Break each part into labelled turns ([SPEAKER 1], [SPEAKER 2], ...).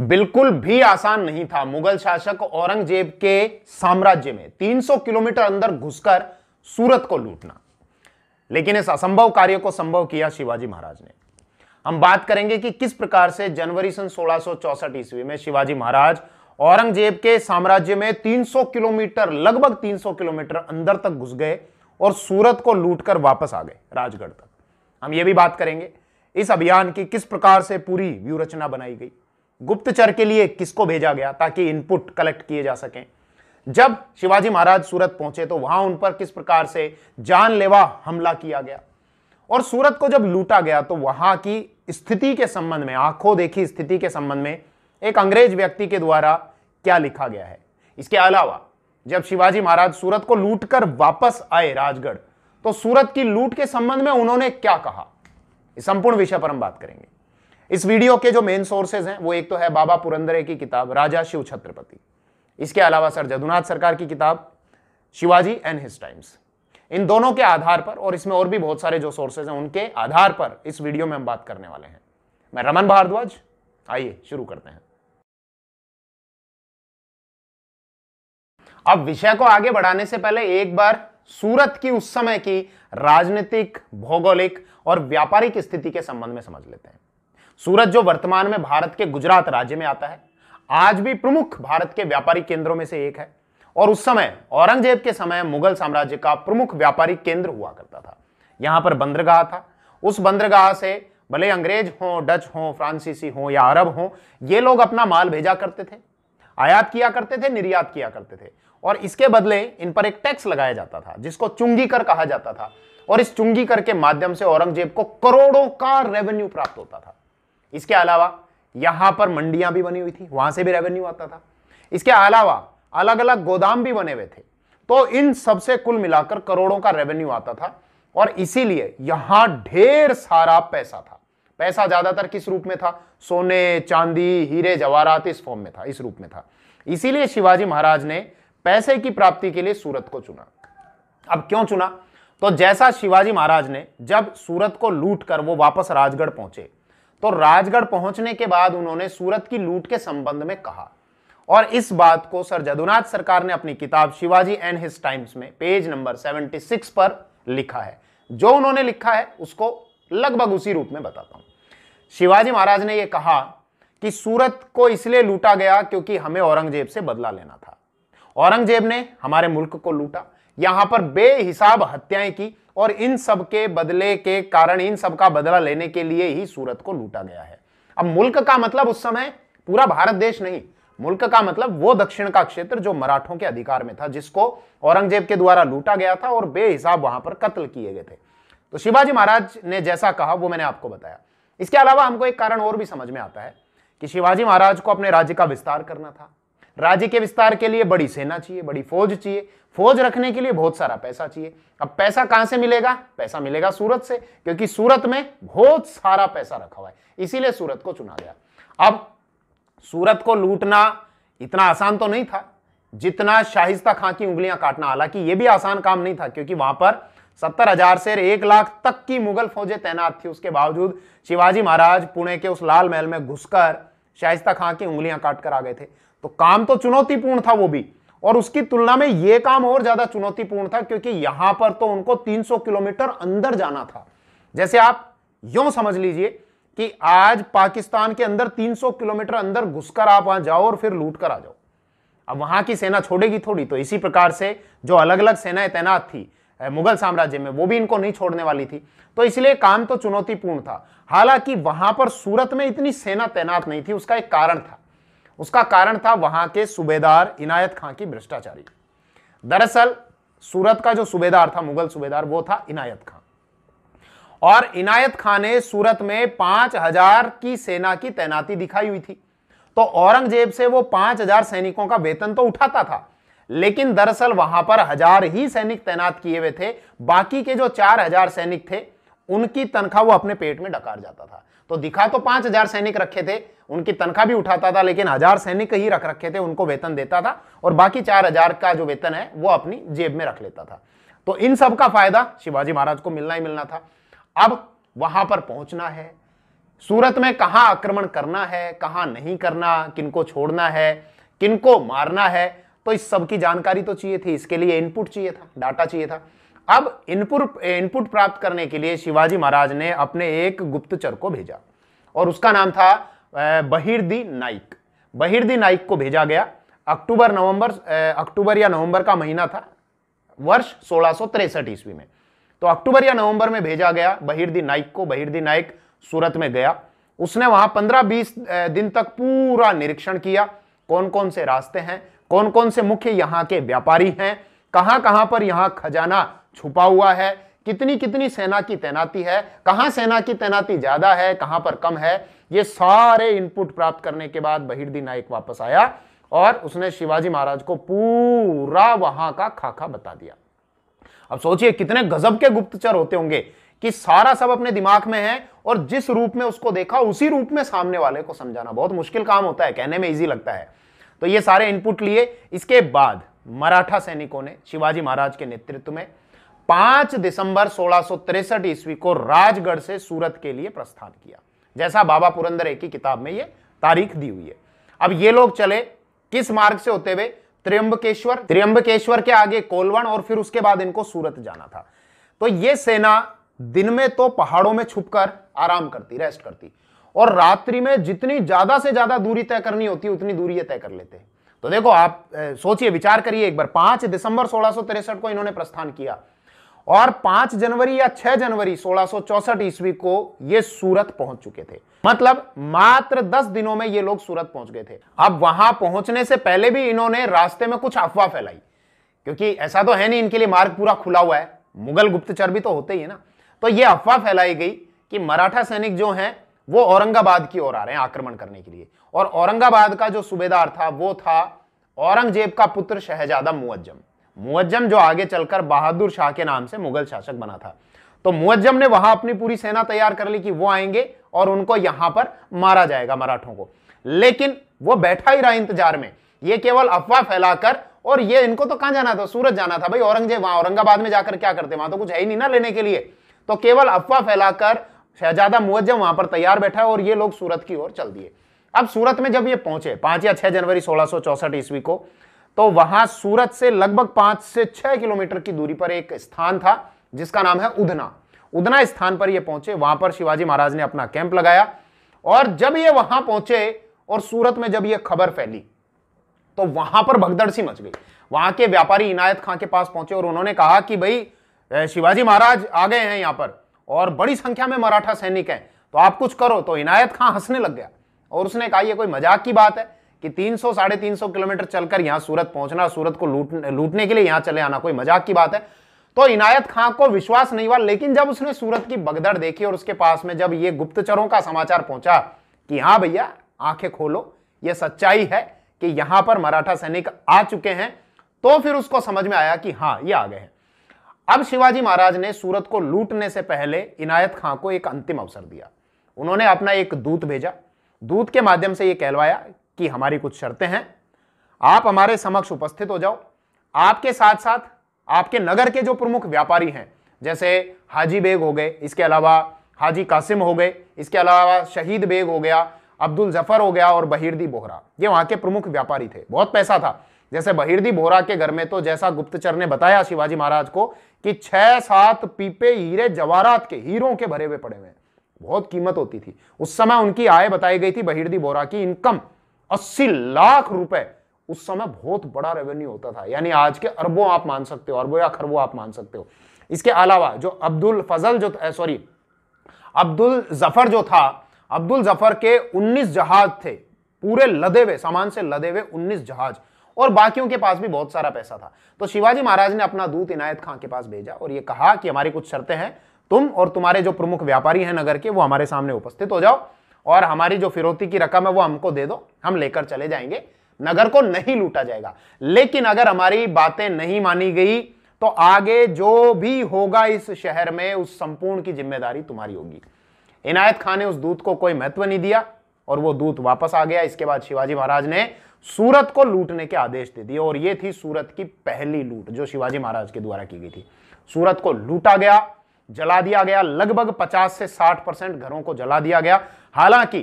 [SPEAKER 1] बिल्कुल भी आसान नहीं था मुगल शासक औरंगजेब के साम्राज्य में 300 किलोमीटर अंदर घुसकर सूरत को लूटना लेकिन इस असंभव कार्य को संभव किया शिवाजी महाराज ने हम बात करेंगे कि किस प्रकार से जनवरी सन 1664 ईस्वी में शिवाजी महाराज औरंगजेब के साम्राज्य में 300 किलोमीटर लगभग 300 किलोमीटर अंदर तक घुस गए और सूरत को लूटकर वापस आ गए राजगढ़ तक हम यह भी बात करेंगे इस अभियान की किस प्रकार से पूरी व्यूरचना बनाई गई गुप्तचर के लिए किसको भेजा गया ताकि इनपुट कलेक्ट किए जा सकें जब शिवाजी महाराज सूरत पहुंचे तो वहां उन पर किस प्रकार से जानलेवा हमला किया गया और सूरत को जब लूटा गया तो वहां की स्थिति के संबंध में आंखों देखी स्थिति के संबंध में एक अंग्रेज व्यक्ति के द्वारा क्या लिखा गया है इसके अलावा जब शिवाजी महाराज सूरत को लूटकर वापस आए राजगढ़ तो सूरत की लूट के संबंध में उन्होंने क्या कहा इस संपूर्ण विषय पर हम बात करेंगे इस वीडियो के जो मेन सोर्सेज हैं वो एक तो है बाबा पुरंदरे की किताब राजा शिव छत्रपति इसके अलावा सर जदुनाथ सरकार की किताब शिवाजी एंड हिस टाइम्स इन दोनों के आधार पर और इसमें और भी बहुत सारे जो सोर्सेज हैं उनके आधार पर इस वीडियो में हम बात करने वाले हैं मैं रमन भारद्वाज आइए शुरू करते हैं अब विषय को आगे बढ़ाने से पहले एक बार सूरत की उस समय की राजनीतिक भौगोलिक और व्यापारिक स्थिति के संबंध में समझ लेते हैं सूरत जो वर्तमान में भारत के गुजरात राज्य में आता है आज भी प्रमुख भारत के व्यापारी केंद्रों में से एक है और उस समय औरंगजेब के समय मुगल साम्राज्य का प्रमुख व्यापारी केंद्र हुआ करता था यहां पर बंदरगाह था उस बंदरगाह से भले अंग्रेज हों डच हों फ्रांसीसी हों या अरब हों ये लोग अपना माल भेजा करते थे आयात किया करते थे निर्यात किया करते थे और इसके बदले इन पर एक टैक्स लगाया जाता था जिसको चुंगी कर कहा जाता था और इस चुंगी कर के माध्यम से औरंगजेब को करोड़ों का रेवेन्यू प्राप्त होता था इसके अलावा यहां पर मंडियां भी बनी हुई थी वहां से भी रेवेन्यू आता था इसके अलावा अलग अलग गोदाम भी बने हुए थे तो इन सबसे कुल मिलाकर करोड़ों का रेवेन्यू आता था और इसीलिए यहां ढेर सारा पैसा था पैसा ज्यादातर किस रूप में था सोने चांदी हीरे जवाहरात इस फॉर्म में था इस रूप में था इसीलिए शिवाजी महाराज ने पैसे की प्राप्ति के लिए सूरत को चुना अब क्यों चुना तो जैसा शिवाजी महाराज ने जब सूरत को लूट कर वो वापस राजगढ़ पहुंचे तो राजगढ़ पहुंचने के बाद उन्होंने सूरत की लूट के संबंध में कहा और इस बात को सर जदुनाथ सरकार ने अपनी किताब शिवाजी एंड हिस टाइम्स में पेज नंबर 76 पर लिखा है जो उन्होंने लिखा है उसको लगभग उसी रूप में बताता हूं शिवाजी महाराज ने यह कहा कि सूरत को इसलिए लूटा गया क्योंकि हमें औरंगजेब से बदला लेना था औरंगजेब ने हमारे मुल्क को लूटा यहां पर बेहिसाब हत्याएं की और इन सब के बदले के कारण इन सब का बदला लेने के लिए ही सूरत को लूटा गया है अब मुल्क का मतलब उस समय पूरा भारत देश नहीं मुल्क का मतलब वो दक्षिण का क्षेत्र जो मराठों के अधिकार में था जिसको औरंगजेब के द्वारा लूटा गया था और बेहिसाब वहां पर कत्ल किए गए थे तो शिवाजी महाराज ने जैसा कहा वो मैंने आपको बताया इसके अलावा हमको एक कारण और भी समझ में आता है कि शिवाजी महाराज को अपने राज्य का विस्तार करना था राज्य के विस्तार के लिए बड़ी सेना चाहिए बड़ी फौज चाहिए फौज रखने के लिए बहुत सारा पैसा चाहिए अब पैसा कहां से मिलेगा पैसा मिलेगा सूरत से क्योंकि सूरत में बहुत सारा पैसा रखा हुआ है इसीलिए सूरत को चुना गया अब सूरत को लूटना इतना आसान तो नहीं था जितना शाहिस्ता खां की उंगलियां काटना हालांकि यह भी आसान काम नहीं था क्योंकि वहां पर सत्तर हजार से एक लाख तक की मुगल फौजें तैनात थी उसके बावजूद शिवाजी महाराज पुणे के उस लाल महल में घुसकर शाइस्ता खां की उंगलियां काट कर आ गए थे तो काम तो चुनौतीपूर्ण था वो भी और उसकी तुलना में यह काम और ज्यादा चुनौतीपूर्ण था क्योंकि यहां पर तो उनको 300 किलोमीटर अंदर जाना था जैसे आप यूं समझ लीजिए कि आज पाकिस्तान के अंदर 300 किलोमीटर अंदर घुसकर आप वहां जाओ और फिर लूट कर आ जाओ अब वहां की सेना छोड़ेगी थोड़ी तो इसी प्रकार से जो अलग अलग सेनाएं तैनात थी मुगल साम्राज्य में वो भी इनको नहीं छोड़ने वाली थी तो इसलिए काम तो चुनौतीपूर्ण था हालांकि वहां पर सूरत में इतनी सेना तैनात नहीं थी उसका एक कारण था उसका कारण था वहां के सूबेदार इनायत खां की भ्रष्टाचारी दरअसल सूरत का जो सूबेदार था मुगल सूबेदार वो था इनायत खां और इनायत खां ने सूरत में पांच हजार की सेना की तैनाती दिखाई हुई थी तो औरंगजेब से वो पांच हजार सैनिकों का वेतन तो उठाता था लेकिन दरअसल वहां पर हजार ही सैनिक तैनात किए हुए थे बाकी के जो चार हजार सैनिक थे उनकी तनख्वाह वो अपने पेट में डकार जाता था तो दिखा तो पांच हजार सैनिक रखे थे उनकी तनख्वाह भी उठाता था लेकिन हजार सैनिक ही रख रखे थे उनको वेतन देता था और बाकी चार हजार का जो वेतन है वो अपनी जेब में रख लेता था तो इन सब का फायदा शिवाजी महाराज को मिलना ही मिलना था अब वहां पर पहुंचना है सूरत में कहां आक्रमण करना है कहां नहीं करना किनको छोड़ना है किनको मारना है तो इस सब की जानकारी तो चाहिए थी इसके लिए इनपुट चाहिए था डाटा चाहिए था अब इनपुट इनपुट प्राप्त करने के लिए शिवाजी महाराज ने अपने एक गुप्तचर को भेजा और उसका नाम था बहिर्दी नाइक बहिर्दी नाइक को भेजा गया अक्टूबर नवंबर अक्टूबर या नवंबर का महीना था वर्ष सोलह ईस्वी में तो अक्टूबर या नवंबर में भेजा गया बहिर्दी नाइक को बहिर्दी नाइक सूरत में गया उसने वहां 15-20 दिन तक पूरा निरीक्षण किया कौन कौन से रास्ते हैं कौन कौन से मुख्य यहाँ के व्यापारी हैं कहाँ कहां पर यहाँ खजाना छुपा हुआ है कितनी कितनी सेना की तैनाती है कहां सेना की तैनाती ज्यादा है कहां पर कम है ये सारे इनपुट प्राप्त करने के बाद बहिर्दी नायक वापस आया और उसने शिवाजी महाराज को पूरा वहां का खाका बता दिया अब सोचिए कितने गजब के गुप्तचर होते होंगे कि सारा सब अपने दिमाग में है और जिस रूप में उसको देखा उसी रूप में सामने वाले को समझाना बहुत मुश्किल काम होता है कहने में इजी लगता है तो ये सारे इनपुट लिए इसके बाद मराठा सैनिकों ने शिवाजी महाराज के नेतृत्व में 5 दिसंबर सोलह ईस्वी को राजगढ़ से सूरत के लिए प्रस्थान किया जैसा बाबा पुरंदर एक की किताब में ये तारीख दी हुई है अब ये लोग चले किस मार्ग से होते हुए त्रियंबकेश्वर त्रियंबकेश्वर के आगे कोलवन और फिर उसके बाद इनको सूरत जाना था तो ये सेना दिन में तो पहाड़ों में छुपकर आराम करती रेस्ट करती और रात्रि में जितनी ज्यादा से ज्यादा दूरी तय करनी होती है उतनी दूरी तय कर लेते हैं तो देखो आप सोचिए विचार करिए एक बार पांच दिसंबर सोलह को इन्होंने प्रस्थान किया और पांच जनवरी या छह जनवरी सोलह ईस्वी को ये सूरत पहुंच चुके थे मतलब मात्र दस दिनों में ये लोग सूरत पहुंच गए थे अब वहां पहुंचने से पहले भी इन्होंने रास्ते में कुछ अफवाह फैलाई क्योंकि ऐसा तो है नहीं इनके लिए मार्ग पूरा खुला हुआ है मुगल गुप्तचर भी तो होते ही है ना तो ये अफवाह फैलाई गई कि मराठा सैनिक जो हैं वो औरंगाबाद की ओर आ रहे हैं आक्रमण करने के लिए और औरंगाबाद का जो सूबेदार था वो था औरंगजेब का पुत्र शहजादा मुअज्जम मुअज्जम जो आगे चलकर बहादुर शाह के नाम से मुगल शासक बना था तो मुअज्जम ने वहां अपनी पूरी सेना तैयार कर ली कि वो आएंगे और उनको यहां पर मारा जाएगा मराठों को लेकिन वो बैठा ही रहा इंतजार में ये केवल अफवाह फैलाकर और ये इनको तो कहां जाना था सूरत जाना था भाई औरंगजेब वहां औरंगाबाद में जाकर क्या करते वहां तो कुछ है ही नहीं ना लेने के लिए तो केवल अफवाह फैलाकर शहजादा मुअज्जम वहां पर तैयार बैठा है और ये लोग सूरत की ओर चल दिए अब सूरत में जब ये पहुंचे पांच या छह जनवरी सोलह ईस्वी को तो वहां सूरत से लगभग पांच से छह किलोमीटर की दूरी पर एक स्थान था जिसका नाम है उधना उधना स्थान पर ये पहुंचे वहां पर शिवाजी महाराज ने अपना कैंप लगाया और जब ये वहां पहुंचे और सूरत में जब ये खबर फैली तो वहां पर भगदड़ सी मच गई वहां के व्यापारी इनायत खां के पास पहुंचे और उन्होंने कहा कि भाई शिवाजी महाराज आ गए हैं यहां पर और बड़ी संख्या में मराठा सैनिक है तो आप कुछ करो तो इनायत खां हंसने लग गया और उसने कहा यह कोई मजाक की बात है कि 300 साढ़े तीन किलोमीटर चलकर यहां सूरत पहुंचना सूरत को लूट लूटने के लिए यहां चले आना कोई मजाक की बात है तो इनायत खां को विश्वास नहीं हुआ लेकिन जब उसने सूरत की बगदड़ देखी और उसके पास में जब ये गुप्तचरों का समाचार पहुंचा कि हाँ भैया आंखें खोलो यह सच्चाई है कि यहां पर मराठा सैनिक आ चुके हैं तो फिर उसको समझ में आया कि हाँ ये आ गए हैं अब शिवाजी महाराज ने सूरत को लूटने से पहले इनायत खां को एक अंतिम अवसर दिया उन्होंने अपना एक दूत भेजा दूत के माध्यम से यह कहलवाया कि हमारी कुछ शर्तें हैं आप हमारे समक्ष उपस्थित हो जाओ आपके साथ साथ आपके नगर के जो प्रमुख व्यापारी हैं जैसे हाजी बेग हो गए इसके अलावा हाजी कासिम हो गए इसके अलावा शहीद बेग हो गया अब्दुल जफर हो गया और बहिरदी बोहरा ये वहां के प्रमुख व्यापारी थे बहुत पैसा था जैसे बहिर्दी बोरा के घर में तो जैसा गुप्तचर ने बताया शिवाजी महाराज को कि छह सात पीपे हीरे जवाहरात के हीरों के भरे हुए पड़े हुए बहुत कीमत होती थी उस समय उनकी आय बताई गई थी बहिर्दी बोरा की इनकम अस्सी लाख रुपए उस समय बहुत बड़ा रेवेन्यू होता था यानी आज के अरबों आप मान सकते हो अरबों या खरबों आप मान सकते हो इसके अलावा जो अब्दुल फजल जो सॉरी अब्दुल जफर जो था अब्दुल जफर के 19 जहाज थे पूरे लदे हुए सामान से लदे हुए 19 जहाज और बाकियों के पास भी बहुत सारा पैसा था तो शिवाजी महाराज ने अपना दूत इनायत खां के पास भेजा और ये कहा कि हमारी कुछ शर्तें हैं तुम और तुम्हारे जो प्रमुख व्यापारी हैं नगर के वो हमारे सामने उपस्थित हो जाओ और हमारी जो फिरौती की रकम है वो हमको दे दो हम लेकर चले जाएंगे नगर को नहीं लूटा जाएगा लेकिन अगर हमारी बातें नहीं मानी गई तो आगे जो भी होगा इस शहर में उस संपूर्ण की जिम्मेदारी तुम्हारी होगी इनायत खान ने उस दूत को कोई महत्व नहीं दिया और वो दूत वापस आ गया इसके बाद शिवाजी महाराज ने सूरत को लूटने के आदेश दे दिए और ये थी सूरत की पहली लूट जो शिवाजी महाराज के द्वारा की गई थी सूरत को लूटा गया जला दिया गया लगभग 50 से 60 परसेंट घरों को जला दिया गया हालांकि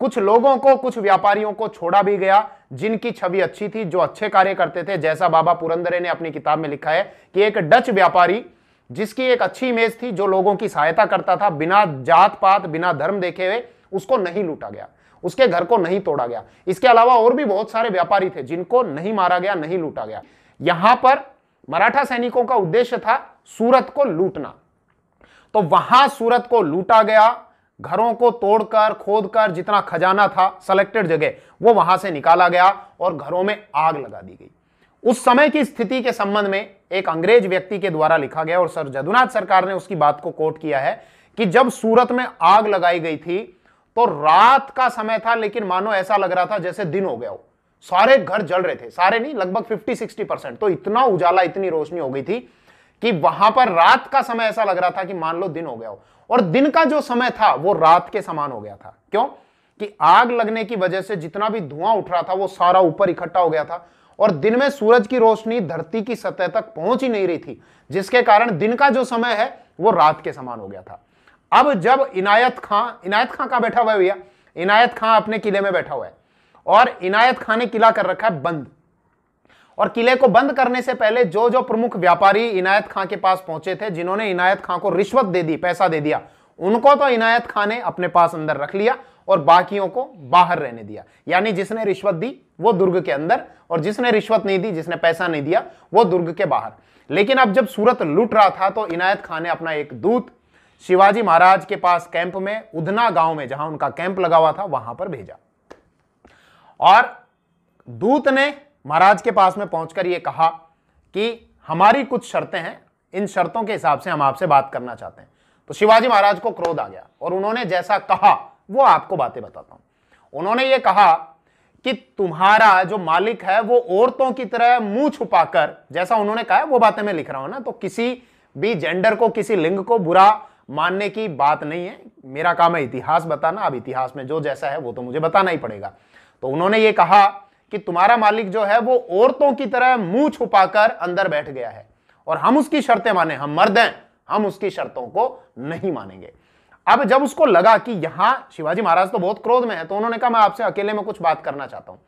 [SPEAKER 1] कुछ लोगों को कुछ व्यापारियों को छोड़ा भी गया जिनकी छवि अच्छी थी जो अच्छे कार्य करते थे जैसा बाबा पुरंदरे ने अपनी किताब में लिखा है कि एक डच व्यापारी जिसकी एक अच्छी इमेज थी जो लोगों की सहायता करता था बिना जात पात बिना धर्म देखे हुए उसको नहीं लूटा गया उसके घर को नहीं तोड़ा गया इसके अलावा और भी बहुत सारे व्यापारी थे जिनको नहीं मारा गया नहीं लूटा गया यहां पर मराठा सैनिकों का उद्देश्य था सूरत को लूटना तो वहां सूरत को लूटा गया घरों को तोड़कर खोदकर जितना खजाना था सेलेक्टेड जगह वो वहां से निकाला गया और घरों में आग लगा दी गई उस समय की स्थिति के संबंध में एक अंग्रेज व्यक्ति के द्वारा लिखा गया और सर जदुनाथ सरकार ने उसकी बात को कोट किया है कि जब सूरत में आग लगाई गई थी तो रात का समय था लेकिन मानो ऐसा लग रहा था जैसे दिन हो गया हो सारे घर जल रहे थे सारे नहीं लगभग 50-60 परसेंट तो इतना उजाला इतनी रोशनी हो गई थी कि वहां पर रात का समय ऐसा लग रहा था कि मान लो दिन हो गया हो और दिन का जो समय था वो रात के समान हो गया था क्यों कि आग लगने की वजह से जितना भी धुआं उठ रहा था वो सारा ऊपर इकट्ठा हो गया था और दिन में सूरज की रोशनी धरती की सतह तक पहुंच ही नहीं रही थी जिसके कारण दिन का जो समय है वो रात के समान हो गया था अब जब इनायत खां इनायत खां कहा बैठा हुआ है भैया इनायत खां अपने किले में बैठा हुआ है और इनायत खां ने किला कर रखा है बंद और किले को बंद करने से पहले जो जो प्रमुख व्यापारी इनायत खां के पास पहुंचे थे जिन्होंने इनायत खां को रिश्वत दे दी पैसा दे दिया उनको तो इनायत खां ने अपने पास अंदर रख लिया और बाकियों को बाहर रहने दिया यानी जिसने रिश्वत दी वो दुर्ग के अंदर और जिसने रिश्वत नहीं दी जिसने पैसा नहीं दिया वो दुर्ग के बाहर लेकिन अब जब सूरत लूट रहा था तो इनायत खां ने अपना एक दूत शिवाजी महाराज के पास कैंप में उधना गांव में जहां उनका कैंप लगा हुआ था वहां पर भेजा और दूत ने महाराज के पास में पहुंचकर यह कहा कि हमारी कुछ शर्तें हैं इन शर्तों के हिसाब से हम आपसे बात करना चाहते हैं तो शिवाजी महाराज को क्रोध आ गया और उन्होंने जैसा कहा वो आपको बातें बताता हूं उन्होंने ये कहा कि तुम्हारा जो मालिक है वो औरतों की तरह मुंह छुपाकर जैसा उन्होंने कहा वो बातें मैं लिख रहा हूं ना तो किसी भी जेंडर को किसी लिंग को बुरा मानने की बात नहीं है मेरा काम है इतिहास बताना अब इतिहास में जो जैसा है वो तो मुझे बताना ही पड़ेगा तो उन्होंने ये कहा कि तुम्हारा मालिक जो है वो औरतों की तरह मुंह छुपाकर अंदर बैठ गया है और हम उसकी शर्तें माने हम मर्द हैं हम उसकी शर्तों को नहीं मानेंगे अब जब उसको लगा कि यहां शिवाजी महाराज तो बहुत क्रोध में है तो उन्होंने कहा मैं आपसे अकेले में कुछ बात करना चाहता हूं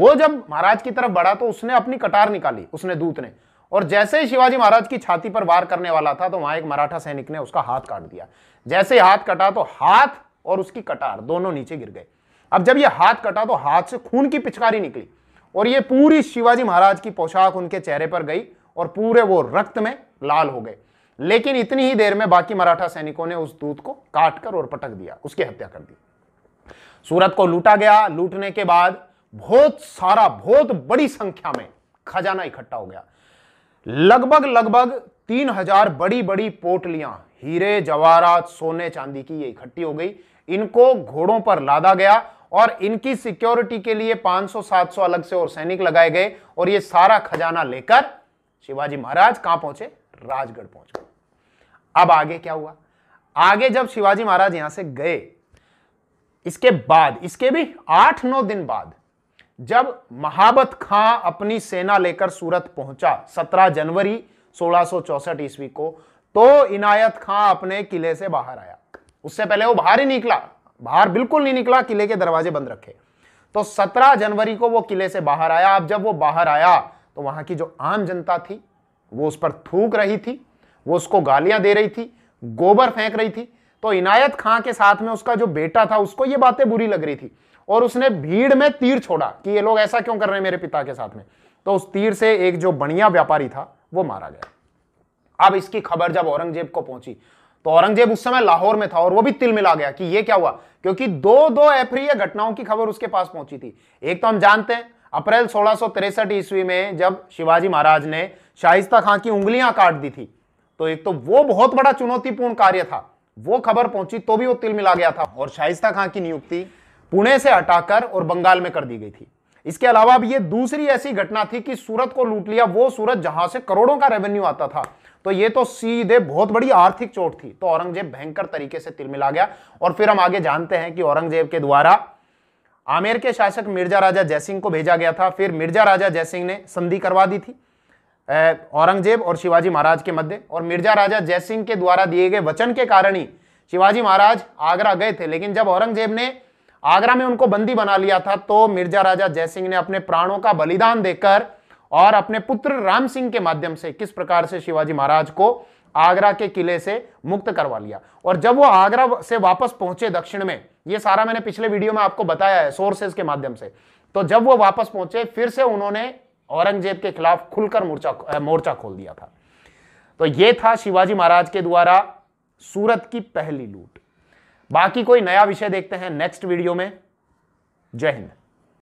[SPEAKER 1] वो जब महाराज की तरफ बढ़ा तो उसने अपनी कटार निकाली उसने दूत ने और जैसे ही शिवाजी महाराज की छाती पर वार करने वाला था तो वहां एक मराठा सैनिक ने उसका हाथ काट दिया जैसे हाथ कटा तो हाथ और उसकी कटार दोनों नीचे गिर गए अब जब ये हाथ कटा तो हाथ से खून की पिचकारी निकली और ये पूरी शिवाजी महाराज की पोशाक उनके चेहरे पर गई और पूरे वो रक्त में लाल हो गए लेकिन इतनी ही देर में बाकी मराठा सैनिकों ने उस दूध को काटकर और पटक दिया उसकी हत्या कर दी सूरत को लूटा गया लूटने के बाद बहुत सारा बहुत बड़ी संख्या में खजाना इकट्ठा हो गया लगभग लगभग तीन हजार बड़ी बड़ी पोटलियां हीरे जवाहरात सोने चांदी की ये इकट्ठी हो गई इनको घोड़ों पर लादा गया और इनकी सिक्योरिटी के लिए 500-700 अलग से और सैनिक लगाए गए और ये सारा खजाना लेकर शिवाजी महाराज कहां पहुंचे राजगढ़ पहुंच गए अब आगे क्या हुआ आगे जब शिवाजी महाराज यहां से गए इसके बाद इसके भी आठ नौ दिन बाद जब महाबत खां अपनी सेना लेकर सूरत पहुंचा 17 जनवरी 1664 ईस्वी को तो इनायत खां अपने किले से बाहर आया उससे पहले वो बाहर ही निकला बाहर बिल्कुल नहीं निकला किले के दरवाजे बंद रखे तो 17 जनवरी को वो किले से बाहर आया अब जब वो बाहर आया तो वहां की जो आम जनता थी वो उस पर थूक रही थी वो उसको गालियां दे रही थी गोबर फेंक रही थी तो इनायत खां के साथ में उसका जो बेटा था उसको ये बातें बुरी लग रही थी और उसने भीड़ में तीर छोड़ा कि ये लोग ऐसा क्यों कर रहे हैं मेरे पिता के साथ में तो उस तीर से एक जो बढ़िया व्यापारी था वो मारा गया अब इसकी खबर जब औरंगजेब को पहुंची तो औरंगजेब उस समय लाहौर में था और वो भी तिल मिला गया कि ये क्या हुआ क्योंकि दो दो अप्रिय घटनाओं की खबर उसके पास पहुंची थी एक तो हम जानते हैं अप्रैल सोलह ईस्वी में जब शिवाजी महाराज ने शाइस्ता खां की उंगलियां काट दी थी तो एक तो वो बहुत बड़ा चुनौतीपूर्ण कार्य था वो खबर पहुंची तो भी वो तिल मिला गया था और शाइस्ता खां की नियुक्ति पुणे से हटाकर और बंगाल में कर दी गई थी इसके अलावा अब ये दूसरी ऐसी घटना थी कि सूरत को लूट लिया वो सूरत जहां से करोड़ों का रेवेन्यू आता था तो ये तो सीधे बहुत बड़ी आर्थिक चोट थी तो औरंगजेब भयंकर तरीके से तिलमिला गया और फिर हम आगे जानते हैं कि औरंगजेब के द्वारा आमेर के शासक मिर्जा राजा जयसिंह को भेजा गया था फिर मिर्जा राजा जयसिंह ने संधि करवा दी थी औरंगजेब और शिवाजी महाराज के मध्य और मिर्जा राजा जयसिंह के द्वारा दिए गए वचन के कारण ही शिवाजी महाराज आगरा गए थे लेकिन जब औरंगजेब ने आगरा में उनको बंदी बना लिया था तो मिर्जा राजा जयसिंह ने अपने प्राणों का बलिदान देकर और अपने पुत्र राम सिंह के माध्यम से किस प्रकार से शिवाजी महाराज को आगरा के किले से मुक्त करवा लिया और जब वो आगरा से वापस पहुंचे दक्षिण में ये सारा मैंने पिछले वीडियो में आपको बताया है सोर्सेज के माध्यम से तो जब वो वापस पहुंचे फिर से उन्होंने औरंगजेब के खिलाफ खुलकर मोर्चा मोर्चा खोल दिया था तो ये था शिवाजी महाराज के द्वारा सूरत की पहली लूट बाकी कोई नया विषय देखते हैं नेक्स्ट वीडियो में जय हिंद